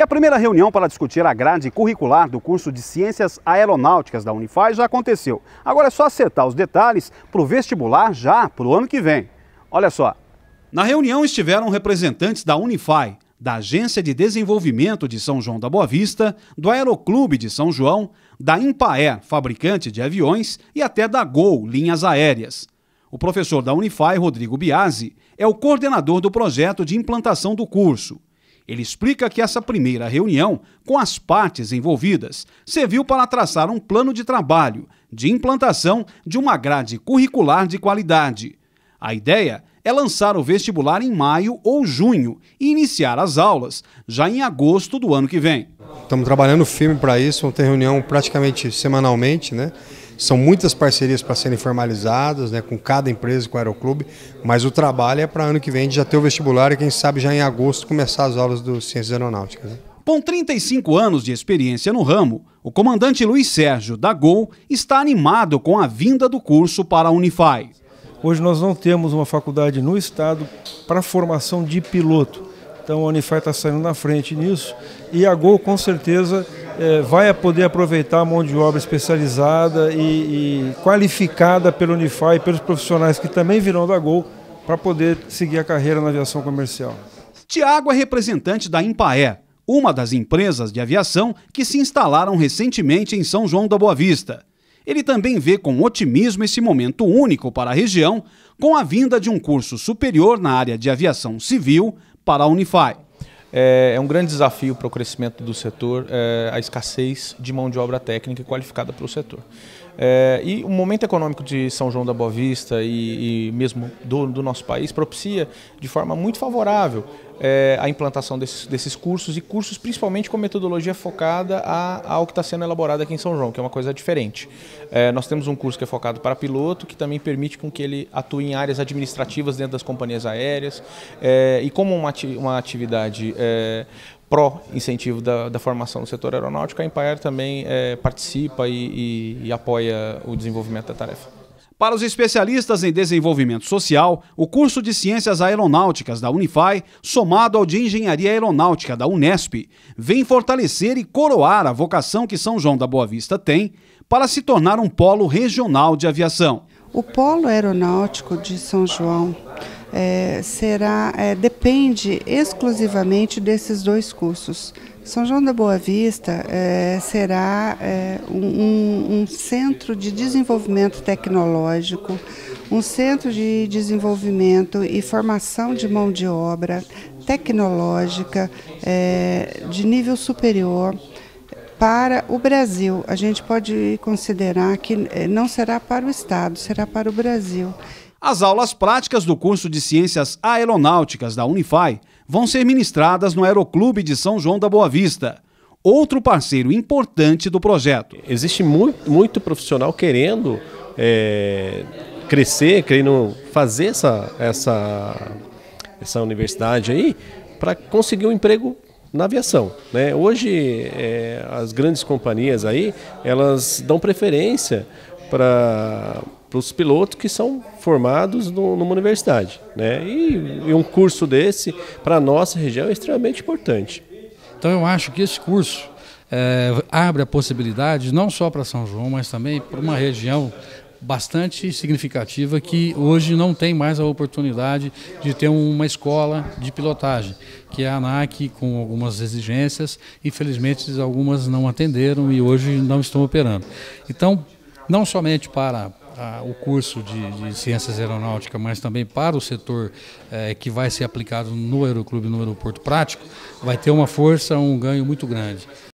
E a primeira reunião para discutir a grade curricular do curso de Ciências Aeronáuticas da Unifaz já aconteceu. Agora é só acertar os detalhes para o vestibular já para o ano que vem. Olha só. Na reunião estiveram representantes da Unifai, da Agência de Desenvolvimento de São João da Boa Vista, do Aeroclube de São João, da Impaé, fabricante de aviões, e até da Gol, linhas aéreas. O professor da Unifai, Rodrigo Biasi, é o coordenador do projeto de implantação do curso. Ele explica que essa primeira reunião, com as partes envolvidas, serviu para traçar um plano de trabalho de implantação de uma grade curricular de qualidade. A ideia é lançar o vestibular em maio ou junho e iniciar as aulas já em agosto do ano que vem. Estamos trabalhando firme para isso, vamos ter reunião praticamente semanalmente, né? São muitas parcerias para serem formalizadas, né, com cada empresa, com o Aeroclube, mas o trabalho é para ano que vem já ter o vestibular e quem sabe já em agosto começar as aulas do Ciências Aeronáuticas. Né? Com 35 anos de experiência no ramo, o comandante Luiz Sérgio da Gol está animado com a vinda do curso para a Unify. Hoje nós não temos uma faculdade no estado para formação de piloto. Então a Unify está saindo na frente nisso e a Gol com certeza é, vai poder aproveitar a mão de obra especializada e, e qualificada pelo Unify e pelos profissionais que também virão da Gol para poder seguir a carreira na aviação comercial. Tiago é representante da Impaé, uma das empresas de aviação que se instalaram recentemente em São João da Boa Vista. Ele também vê com otimismo esse momento único para a região, com a vinda de um curso superior na área de aviação civil para a Unify. É, é, um grande desafio para o crescimento do setor é, a escassez de mão de obra técnica e qualificada para o setor. É, e o momento econômico de São João da Boa Vista e, e mesmo do, do, nosso país propicia de forma muito favorável é, a implantação desses, desses, cursos e cursos principalmente com metodologia focada a, ao que está sendo elaborado aqui em São João, que é uma coisa diferente. É, nós temos um curso que é focado para piloto, que também permite com que ele atue em áreas administrativas dentro das companhias aéreas é, e como uma, uma atividade pró-incentivo da, da, formação do setor aeronáutico, a Empire também participa e, e, e apoia o desenvolvimento da tarefa. Para os especialistas em desenvolvimento social, o curso de Ciências Aeronáuticas da Unify, somado ao de Engenharia Aeronáutica da Unesp, vem fortalecer e coroar a vocação que São João da Boa Vista tem para se tornar um polo regional de aviação. O polo aeronáutico de São João é, será é, depende exclusivamente desses dois cursos. São João da Boa Vista é, será é, um, um, centro de desenvolvimento tecnológico, um centro de desenvolvimento e formação de mão de obra tecnológica é, de nível superior para o Brasil. A gente pode considerar que é, não será para o Estado, será para o Brasil. As aulas práticas do curso de Ciências Aeronáuticas da Unify vão ser ministradas no Aeroclube de São João da Boa Vista outro parceiro importante do projeto. Existe muito, muito profissional querendo é, crescer, querendo fazer essa, essa, essa universidade aí para conseguir um emprego na aviação. Né? Hoje é, as grandes companhias aí elas dão preferência para para os pilotos que são formados no, numa universidade. Né? E, e um curso desse, para a nossa região, é extremamente importante. Então eu acho que esse curso é, abre a possibilidade não só para São João, mas também para uma região bastante significativa que hoje não tem mais a oportunidade de ter uma escola de pilotagem, que é a ANAC com algumas exigências, infelizmente algumas não atenderam e hoje não estão operando. Então, não somente para a, o curso de, de, Ciências aeronáuticas, mas também para o setor é, que vai ser aplicado no Aeroclube, no aeroporto prático, vai ter uma força, um ganho muito grande.